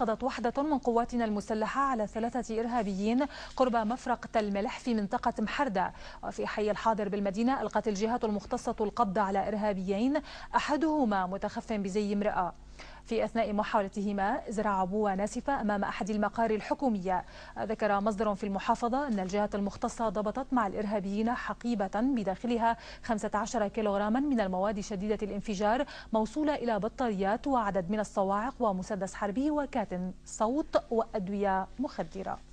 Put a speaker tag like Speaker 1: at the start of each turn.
Speaker 1: قضت وحدة من قواتنا المسلحة على ثلاثة إرهابيين قرب مفرق تل ملح في منطقة محردة وفي حي الحاضر بالمدينة ألقت الجهات المختصة القبض على إرهابيين أحدهما متخف بزي امرأة في أثناء محاولتهما زرع بوى ناسفة أمام أحد المقار الحكومية ذكر مصدر في المحافظة أن الجهات المختصة ضبطت مع الإرهابيين حقيبة بداخلها 15 كيلوغراما من المواد شديدة الانفجار موصولة إلى بطاريات وعدد من الصواعق ومسدس حربي وكاتن صوت وأدوية مخدرة